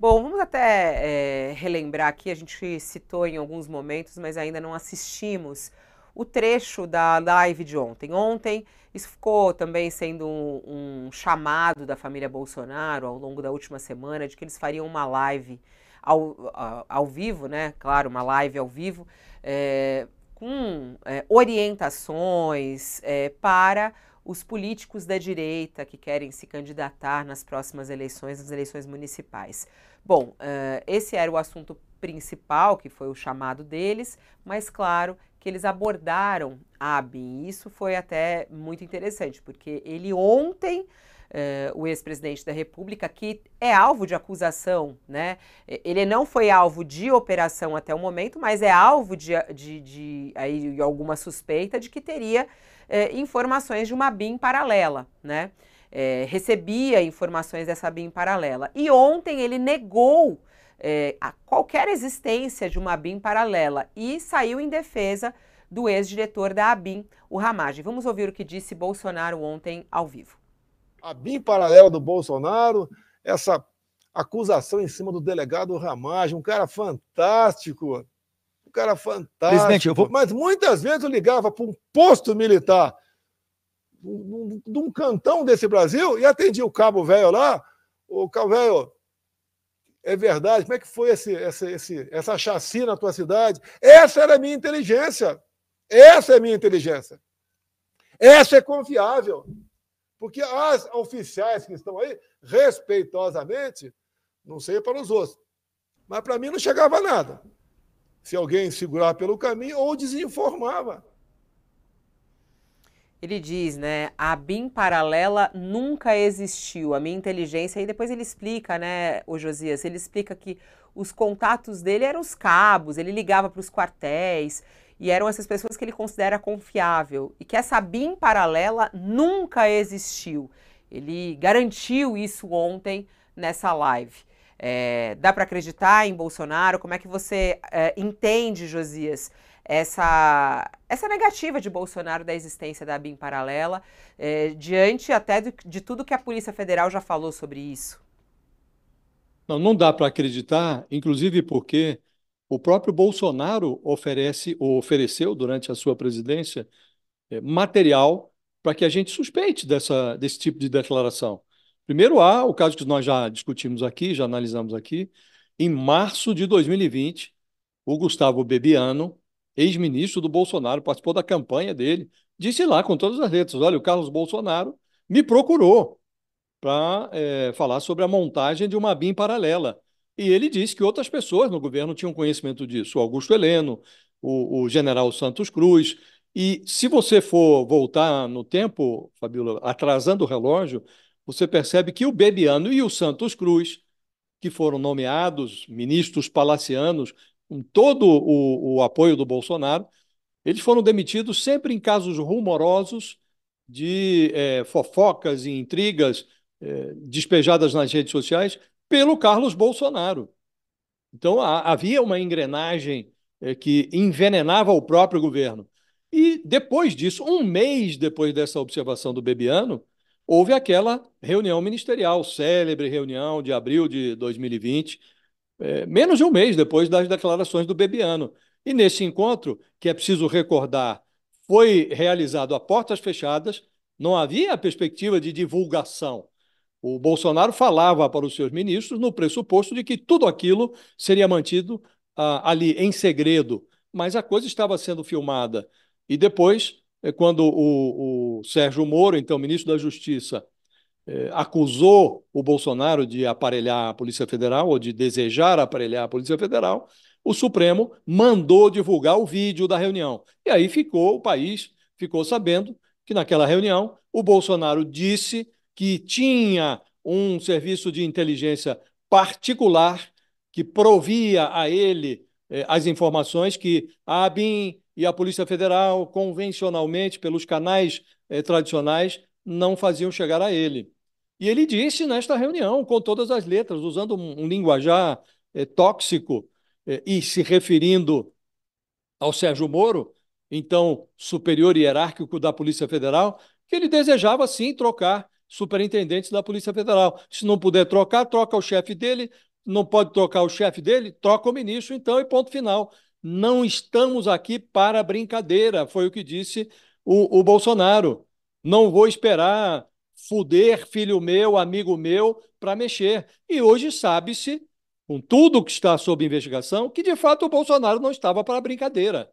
Bom, vamos até é, relembrar aqui, a gente citou em alguns momentos, mas ainda não assistimos o trecho da live de ontem. Ontem isso ficou também sendo um, um chamado da família Bolsonaro ao longo da última semana de que eles fariam uma live ao, ao, vivo, né? Claro, uma live ao vivo, é, com é, orientações é, para os políticos da direita que querem se candidatar nas próximas eleições, nas eleições municipais. Bom, uh, esse era o assunto principal, que foi o chamado deles, mas claro que eles abordaram a ABIN. Isso foi até muito interessante, porque ele ontem. Uh, o ex-presidente da República, que é alvo de acusação, né? Ele não foi alvo de operação até o momento, mas é alvo de, de, de aí, alguma suspeita de que teria é, informações de uma BIM paralela, né? É, recebia informações dessa BIM paralela. E ontem ele negou é, a qualquer existência de uma BIM paralela e saiu em defesa do ex-diretor da ABIM, o Ramage. Vamos ouvir o que disse Bolsonaro ontem ao vivo. A BIM paralela do Bolsonaro, essa acusação em cima do delegado Ramage, um cara fantástico, um cara fantástico. Presidente, eu vou... Mas muitas vezes eu ligava para um posto militar de um, cantão desse Brasil e atendia o cabo velho lá. O cabo velho, é verdade, como é que foi esse, esse, esse, essa chacina na tua cidade? Essa era a minha inteligência. Essa é a minha inteligência. Essa é confiável. Porque as oficiais que estão aí, respeitosamente, não sei para os outros, mas para mim não chegava nada se alguém segurar pelo caminho, ou desinformava. Ele diz, né, a BIM paralela nunca existiu, a minha inteligência, e depois ele explica, né, o Josias, ele explica que os contatos dele eram os cabos, ele ligava para os quartéis, e eram essas pessoas que ele considera confiável, e que essa BIM paralela nunca existiu. Ele garantiu isso ontem nessa live. É, dá para acreditar em Bolsonaro? Como é que você é, entende, Josias, essa, essa negativa de Bolsonaro da existência da BIM paralela, é, diante até de, de tudo que a Polícia Federal já falou sobre isso? Não, não dá para acreditar, inclusive porque o próprio Bolsonaro oferece ou ofereceu durante a sua presidência é, material para que a gente suspeite dessa, desse tipo de declaração. Primeiro há o caso que nós já discutimos aqui, já analisamos aqui, em março de 2020, o Gustavo Bebiano, ex-ministro do Bolsonaro, participou da campanha dele, disse lá com todas as letras: olha, o Carlos Bolsonaro me procurou para é, eh, falar sobre a montagem de uma BIM paralela. E ele disse que outras pessoas no governo tinham conhecimento disso, o Augusto Heleno, o, o general Santos Cruz. E se você for voltar no tempo, Fabíola, atrasando o relógio, você percebe que o Bebiano e o Santos Cruz, que foram nomeados ministros palacianos, com todo o, o apoio do Bolsonaro, eles foram demitidos sempre em casos rumorosos de é, fofocas e intrigas é, despejadas nas redes sociais pelo Carlos Bolsonaro. Então, a, havia uma engrenagem é, que envenenava o próprio governo. E depois disso, um mês depois dessa observação do Bebiano, houve aquela reunião ministerial, célebre reunião de abril de 2020, é, menos de um mês depois das declarações do Bebiano. E nesse encontro, que é preciso recordar, foi realizado a portas fechadas, não havia a perspectiva de divulgação. O Bolsonaro falava para os seus ministros no pressuposto de que tudo aquilo seria mantido ah, ali em segredo, mas a coisa estava sendo filmada. E depois é quando o, o Sérgio Moro, então ministro da Justiça, eh, acusou o Bolsonaro de aparelhar a Polícia Federal ou de desejar aparelhar a Polícia Federal, o Supremo mandou divulgar o vídeo da reunião. E aí ficou o país ficou sabendo que naquela reunião o Bolsonaro disse que tinha um serviço de inteligência particular que provia a ele eh, as informações que a ABIN e a Polícia Federal, convencionalmente, pelos canais eh, tradicionais, não faziam chegar a ele. E ele disse nesta reunião, com todas as letras, usando um, um linguajar eh, tóxico eh, e se referindo ao Sérgio Moro, então superior hierárquico da Polícia Federal, que ele desejava sim trocar superintendentes da Polícia Federal. Se não puder trocar, troca o chefe dele, não pode trocar o chefe dele, troca o ministro, então, e ponto final. Não estamos aqui para brincadeira, foi o que disse o, o Bolsonaro. Não vou esperar fuder filho meu, amigo meu, para mexer. E hoje sabe-se, com tudo que está sob investigação, que de fato o Bolsonaro não estava para brincadeira.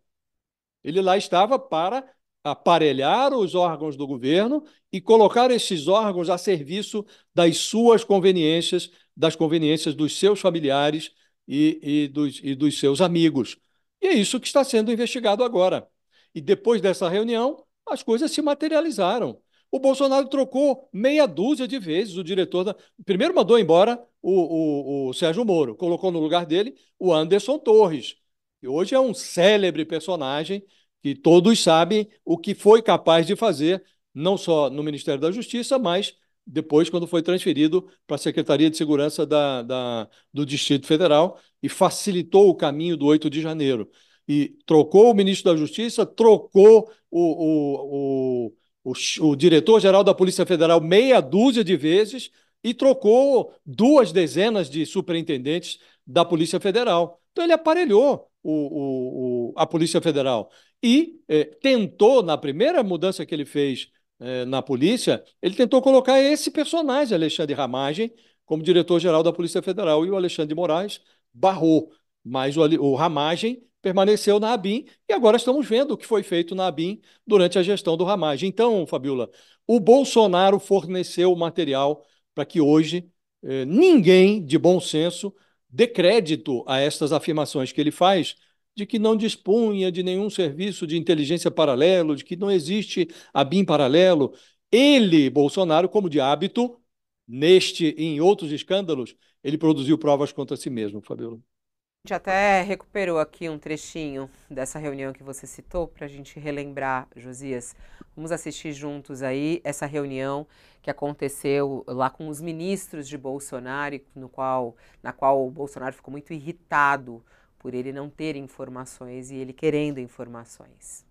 Ele lá estava para aparelhar os órgãos do governo e colocar esses órgãos a serviço das suas conveniências, das conveniências dos seus familiares e, e, dos, e dos seus amigos. E é isso que está sendo investigado agora. E depois dessa reunião, as coisas se materializaram. O Bolsonaro trocou meia dúzia de vezes o diretor da. Primeiro mandou embora o, o, o Sérgio Moro, colocou no lugar dele o Anderson Torres, que hoje é um célebre personagem que todos sabem o que foi capaz de fazer, não só no Ministério da Justiça, mas depois, quando foi transferido para a Secretaria de Segurança da, da, do Distrito Federal e facilitou o caminho do 8 de janeiro. E trocou o ministro da Justiça, trocou o, o, o, o, o diretor-geral da Polícia Federal meia dúzia de vezes e trocou duas dezenas de superintendentes da Polícia Federal. Então, ele aparelhou o, o, o, a Polícia Federal e eh, tentou, na primeira mudança que ele fez eh, na polícia, ele tentou colocar esse personagem, Alexandre Ramagem, como diretor-geral da Polícia Federal, e o Alexandre de Moraes barrou. Mas o, o Ramagem permaneceu na ABIN e agora estamos vendo o que foi feito na ABIN durante a gestão do Ramagem. Então, Fabiola, o Bolsonaro forneceu o material para que hoje eh, ninguém de bom senso dê crédito a estas afirmações que ele faz de que não dispunha de nenhum serviço de inteligência paralelo, de que não existe a BIM paralelo. Ele, Bolsonaro, como de hábito, neste e em outros escândalos, ele produziu provas contra si mesmo, Fabiola. A gente até recuperou aqui um trechinho dessa reunião que você citou para a gente relembrar, Josias. Vamos assistir juntos aí essa reunião que aconteceu lá com os ministros de Bolsonaro, no qual, na qual o Bolsonaro ficou muito irritado por ele não ter informações e ele querendo informações.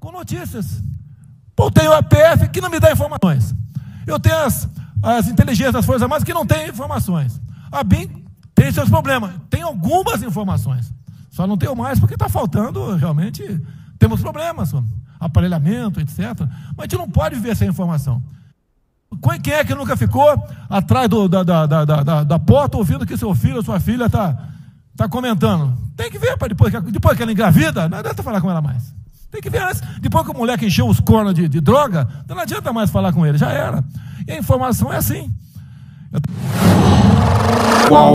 Com notícias. eu tenho a PF que não me dá informações. Eu tenho as, as inteligências das Forças Armadas que não têm informações. A BIM tem seus problemas, tem algumas informações. Só não tenho mais porque está faltando, realmente, temos problemas, aparelhamento, etc. Mas a gente não pode viver sem informação. Quem é que nunca ficou atrás do, da, da, da, da, da porta ouvindo que seu filho ou sua filha está está comentando. Tem que ver depois, depois que ela engravida, não adianta falar com ela mais. Tem que ver antes. Depois que o moleque encheu os cornos de, de droga, não adianta mais falar com ele, já era. E a informação é assim. Eu... Uau.